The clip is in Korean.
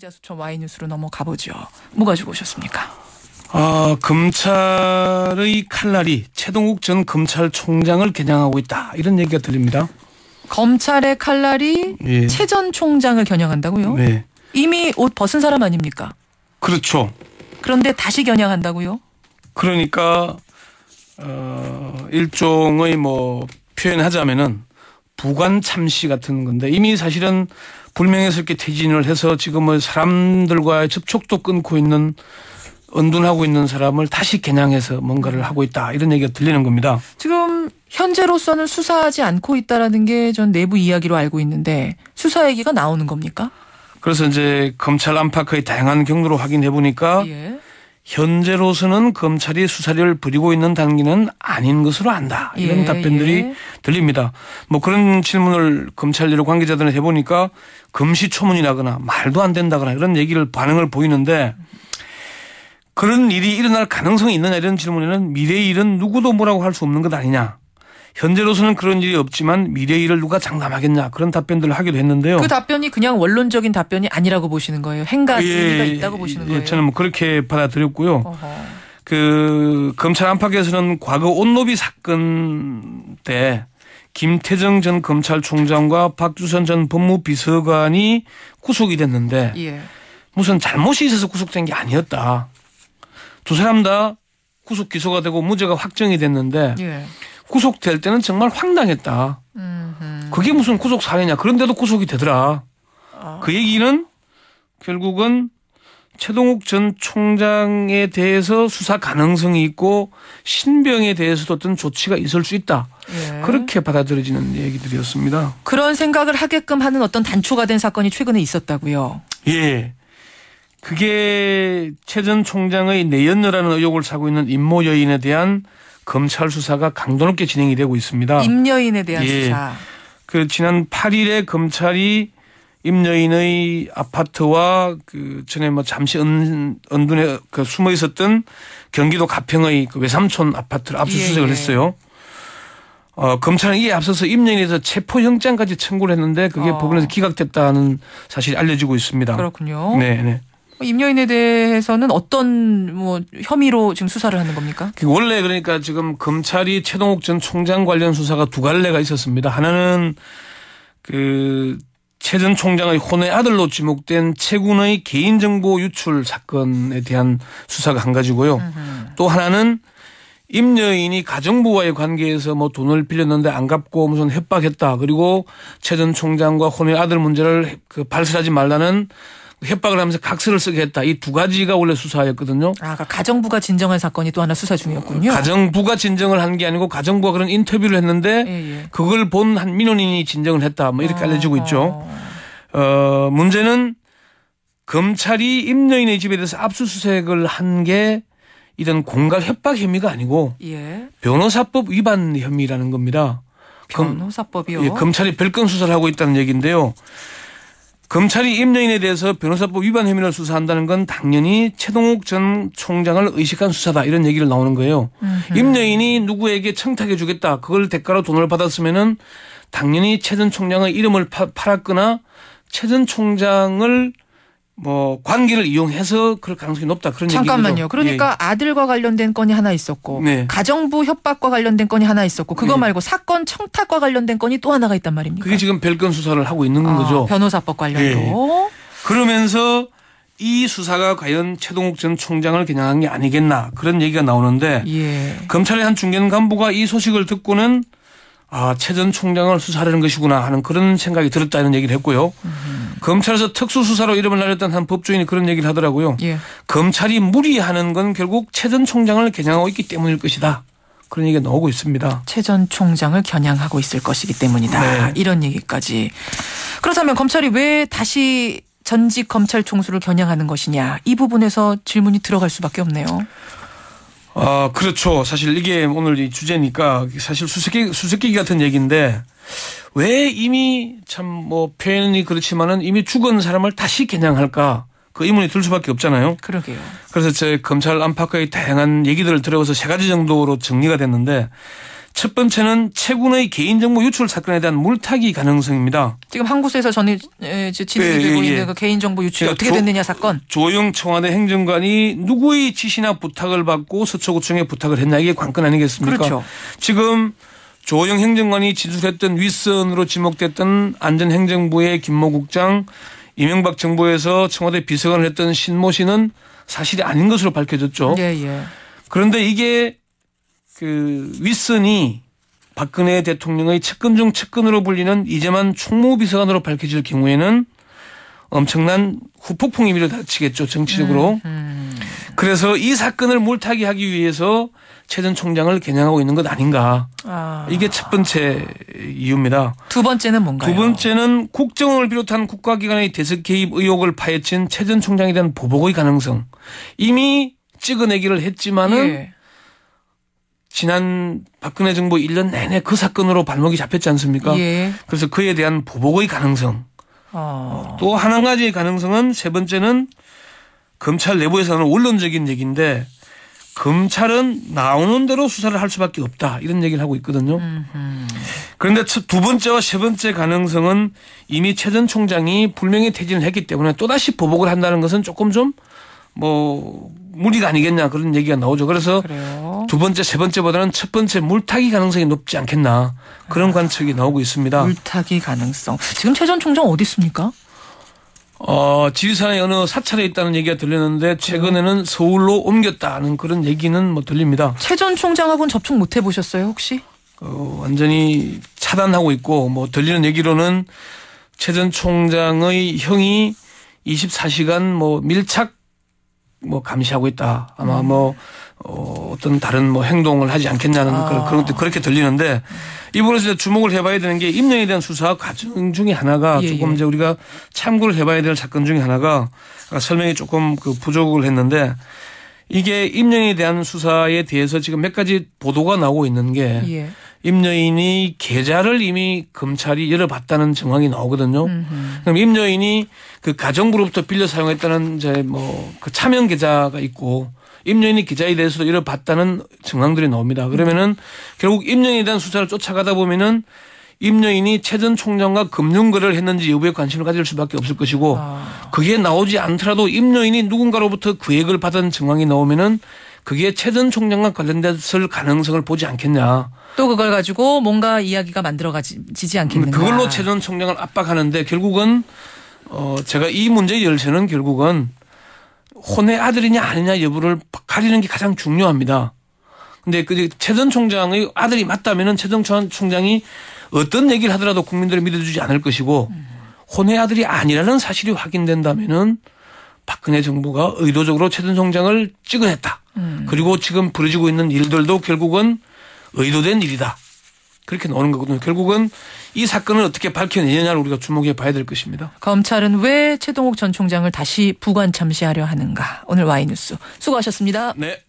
기자수첩 와이뉴스로 넘어가 보죠. 뭐 가지고 오셨습니까? 어, 아, 검찰의 칼날이 최동욱 전 검찰총장을 겨냥하고 있다. 이런 얘기가 들립니다. 검찰의 칼날이 예. 최전 총장을 겨냥한다고요? 네. 이미 옷 벗은 사람 아닙니까? 그렇죠. 그런데 다시 겨냥한다고요? 그러니까 어, 일종의 뭐 표현하자면은 부관 참시 같은 건데 이미 사실은 불명예스럽게 퇴진을 해서 지금은 사람들과의 접촉도 끊고 있는 은둔하고 있는 사람을 다시 겨냥해서 뭔가를 하고 있다 이런 얘기가 들리는 겁니다. 지금 현재로서는 수사하지 않고 있다라는 게 전 내부 이야기로 알고 있는데 수사 얘기가 나오는 겁니까? 그래서 이제 검찰 안팎의 다양한 경로로 확인해 보니까 예. 현재로서는 검찰이 수사를 벌이고 있는 단계는 아닌 것으로 안다. 이런 예, 답변들이 예. 들립니다. 뭐 그런 질문을 검찰 여러 관계자들은 해보니까 금시초문이라거나 말도 안 된다거나 이런 얘기를 반응을 보이는데 그런 일이 일어날 가능성이 있느냐 이런 질문에는 미래의 일은 누구도 뭐라고 할 수 없는 것 아니냐. 현재로서는 그런 일이 없지만 미래 일을 누가 장담하겠냐 그런 답변들을 하기도 했는데요. 그 답변이 그냥 원론적인 답변이 아니라고 보시는 거예요. 행과 예, 진가 예, 있다고 보시는 예, 거예요. 저는 뭐 그렇게 받아들였고요. 어허. 그 검찰 안팎에서는 과거 온노비 사건 때 김태정 전 검찰총장과 박주선 전 법무비서관이 구속이 됐는데 예. 무슨 잘못이 있어서 구속된 게 아니었다. 두 사람 다 구속 기소가 되고 무죄가 확정이 됐는데 예. 구속될 때는 정말 황당했다. 음흠. 그게 무슨 구속 사례냐. 그런데도 구속이 되더라. 어. 그 얘기는 결국은 최동욱 전 총장에 대해서 수사 가능성이 있고 신병에 대해서도 어떤 조치가 있을 수 있다. 예. 그렇게 받아들여지는 얘기들이었습니다. 그런 생각을 하게끔 하는 어떤 단초가 된 사건이 최근에 있었다고요. 예. 그게 최전 총장의 내연녀라는 의혹을 사고 있는 임모 여인에 대한 검찰 수사가 강도 높게 진행이 되고 있습니다. 임여인에 대한 예. 수사. 그 지난 8일에 검찰이 임여인의 아파트와 그 전에 뭐 잠시 은, 은둔에 그 숨어 있었던 경기도 가평의 그 외삼촌 아파트를 압수수색을 예, 예. 했어요. 어, 검찰은 이에 앞서서 임여인에서 체포영장까지 청구를 했는데 그게 어. 법원에서 기각됐다는 사실이 알려지고 있습니다. 그렇군요. 네. 네. 어, 임여인에 대해서는 어떤 뭐 혐의로 지금 수사를 하는 겁니까? 그 원래 그러니까 지금 검찰이 최동욱 전 총장 관련 수사가 두 갈래가 있었습니다. 하나는 그최전 총장의 혼의 아들로 지목된 최군의 개인정보 유출 사건에 대한 수사가 한 가지고요. 으흠. 또 하나는 임여인이 가정부와의 관계에서 뭐 돈을 빌렸는데 안 갚고 무슨 협박했다. 그리고 최전 총장과 혼의 아들 문제를 그 발설하지 말라는 협박을 하면서 각서를 쓰게 했다. 이 두 가지가 원래 수사였거든요. 아, 그러니까 가정부가 진정한 사건이 또 하나 수사 중이었군요. 가정부가 진정을 한 게 아니고 가정부가 그런 인터뷰를 했는데 예, 예. 그걸 본 한 민원인이 진정을 했다. 뭐 이렇게 아. 알려지고 있죠. 어, 문제는 검찰이 임노인의 집에 대해서 압수수색을 한 게 이런 공갈 협박 혐의가 아니고 예. 변호사법 위반 혐의라는 겁니다. 변호사법이요? 검, 예, 검찰이 별건 수사를 하고 있다는 얘기인데요. 검찰이 임명인에 대해서 변호사법 위반 혐의를 수사한다는 건 당연히 최동욱 전 총장을 의식한 수사다 이런 얘기를 나오는 거예요. 임명인이 누구에게 청탁해 주겠다. 그걸 대가로 돈을 받았으면은 당연히 최전 총장의 이름을 팔았거나 최전 총장을 뭐 관계를 이용해서 그럴 가능성이 높다 그런 잠깐만요. 그러니까 예, 예. 아들과 관련된 건이 하나 있었고 네. 가정부 협박과 관련된 건이 하나 있었고 그거 네. 말고 사건 청탁과 관련된 건이 또 하나가 있단 말입니다. 그게 지금 별건 수사를 하고 있는 아, 거죠. 변호사법 관련으 예. 그러면서 이 수사가 과연 최동욱 전 총장을 겨냥한 게 아니겠나 그런 얘기가 나오는데 예. 검찰의 한 중견 간부가 이 소식을 듣고는 아, 최 전 총장을 수사하려는 것이구나 하는 그런 생각이 들었다는 얘기를 했고요. 음. 검찰에서 특수수사로 이름을 날렸던 한 법조인이 그런 얘기를 하더라고요. 예. 검찰이 무리하는 건 결국 최전 총장을 겨냥하고 있기 때문일 것이다. 그런 얘기가 나오고 있습니다. 최전 총장을 겨냥하고 있을 것이기 때문이다. 네. 이런 얘기까지. 그렇다면 검찰이 왜 다시 전직 검찰 총수를 겨냥하는 것이냐 이 부분에서 질문이 들어갈 수밖에 없네요. 아 그렇죠. 사실 이게 오늘 이 주제니까 사실 수색기수수기 같은 얘기인데 왜 이미 참 뭐 표현이 그렇지만은 이미 죽은 사람을 다시 겨냥할까? 그 의문이 들 수밖에 없잖아요. 그러게요. 그래서 제 검찰 안팎의 다양한 얘기들을 들어서 세 가지 정도로 정리가 됐는데 첫 번째는 최군의 개인정보 유출 사건에 대한 물타기 가능성입니다. 지금 한 곳에서 전이 진행이 되고 예, 예, 예. 있는 그 개인정보 유출이 그러니까 어떻게 됐느냐 사건. 조영 청와대 행정관이 누구의 지시나 부탁을 받고 서초구청에 부탁을 했냐 이게 관건 아니겠습니까? 그렇죠. 지금 조호영 행정관이 지속했던 윗선으로 지목됐던 안전행정부의 김모 국장, 이명박 정부에서 청와대 비서관을 했던 신모 씨는 사실이 아닌 것으로 밝혀졌죠. 예, 예. 그런데 이게 그 윗선이 박근혜 대통령의 측근 중 측근으로 불리는 이재만 총무비서관으로 밝혀질 경우에는 엄청난 후폭풍이 밀어다치겠죠 정치적으로. 음, 음. 그래서 이 사건을 물타기 하기 위해서 최 전 총장을 겨냥하고 있는 것 아닌가. 아. 이게 첫 번째 이유입니다. 두 번째는 뭔가요? 두 번째는 국정원을 비롯한 국가기관의 대선 개입 의혹을 파헤친 최 전 총장에 대한 보복의 가능성. 이미 찍어내기를 했지만은 예. 지난 박근혜 정부 1년 내내 그 사건으로 발목이 잡혔지 않습니까? 예. 그래서 그에 대한 보복의 가능성. 어. 또한 가지의 가능성은 세 번째는 검찰 내부에서 는 원론적인 얘기인데 검찰은 나오는 대로 수사를 할 수밖에 없다 이런 얘기를 하고 있거든요. 그런데 두 번째와 세 번째 가능성은 이미 최 전 총장이 불명예 퇴진을 했기 때문에 또다시 보복을 한다는 것은 조금 좀 뭐 무리가 아니겠냐 그런 얘기가 나오죠. 그래서 그래요. 두 번째, 세 번째보다는 첫 번째 물타기 가능성이 높지 않겠나 그런 관측이 나오고 있습니다. 물타기 가능성. 지금 최 전 총장 어디 있습니까? 어, 지리산의 어느 사찰에 있다는 얘기가 들렸는데 최근에는 네. 서울로 옮겼다는 그런 얘기는 뭐 들립니다. 최전 총장하고는 접촉 못 해보셨어요 혹시? 어, 완전히 차단하고 있고 뭐 들리는 얘기로는 최전 총장의 형이 24시간 뭐 밀착 뭐 감시하고 있다. 아마 음. 뭐 어, 어떤 다른 뭐 행동을 하지 않겠냐는 아. 그런 그렇게 들리는데 이 부분에서 주목을 해봐야 되는 게 임명에 대한 수사 과정 중에 하나가 예, 조금 예. 이제 우리가 참고를 해봐야 될 사건 중에 하나가 아까 설명이 조금 그 부족을 했는데 이게 임명에 대한 수사에 대해서 지금 몇 가지 보도가 나오고 있는 게. 예. 임여인이 계좌를 이미 검찰이 열어봤다는 정황이 나오거든요. 음흠. 그럼 임여인이 그 가정부로부터 빌려 사용했다는 이제 뭐그 차명 계좌가 있고 임여인이 계좌에 대해서도 열어봤다는 정황들이 나옵니다. 그러면은 결국 임여인에 대한 수사를 쫓아가다 보면은 임여인이 최전 총장과 금융거래를 했는지 여부에 관심을 가질 수밖에 없을 것이고 아. 그게 나오지 않더라도 임여인이 누군가로부터 그 액을 받은 정황이 나오면은 그게 최든 총장과 관련됐을 가능성을 보지 않겠냐. 또 그걸 가지고 뭔가 이야기가 만들어가지지 않겠는가. 그걸로 최든 총장을 압박하는데 결국은 어 제가 이 문제의 열쇠는 결국은 혼의 아들이냐 아니냐 여부를 가리는 게 가장 중요합니다. 근데 그 최전 총장의 아들이 맞다면은 최전 총장이 어떤 얘기를 하더라도 국민들을 믿어주지 않을 것이고 음. 혼의 아들이 아니라는 사실이 확인된다면은 박근혜 정부가 의도적으로 최근 성장을 찍어냈다. 음. 그리고 지금 벌어지고 있는 일들도 결국은 의도된 일이다. 그렇게 나오는 거거든요. 결국은 이 사건을 어떻게 밝혀내느냐를 우리가 주목해 봐야 될 것입니다. 검찰은 왜 최동욱 전 총장을 다시 부관 참시하려 하는가. 오늘 와이뉴스 수고하셨습니다. 네.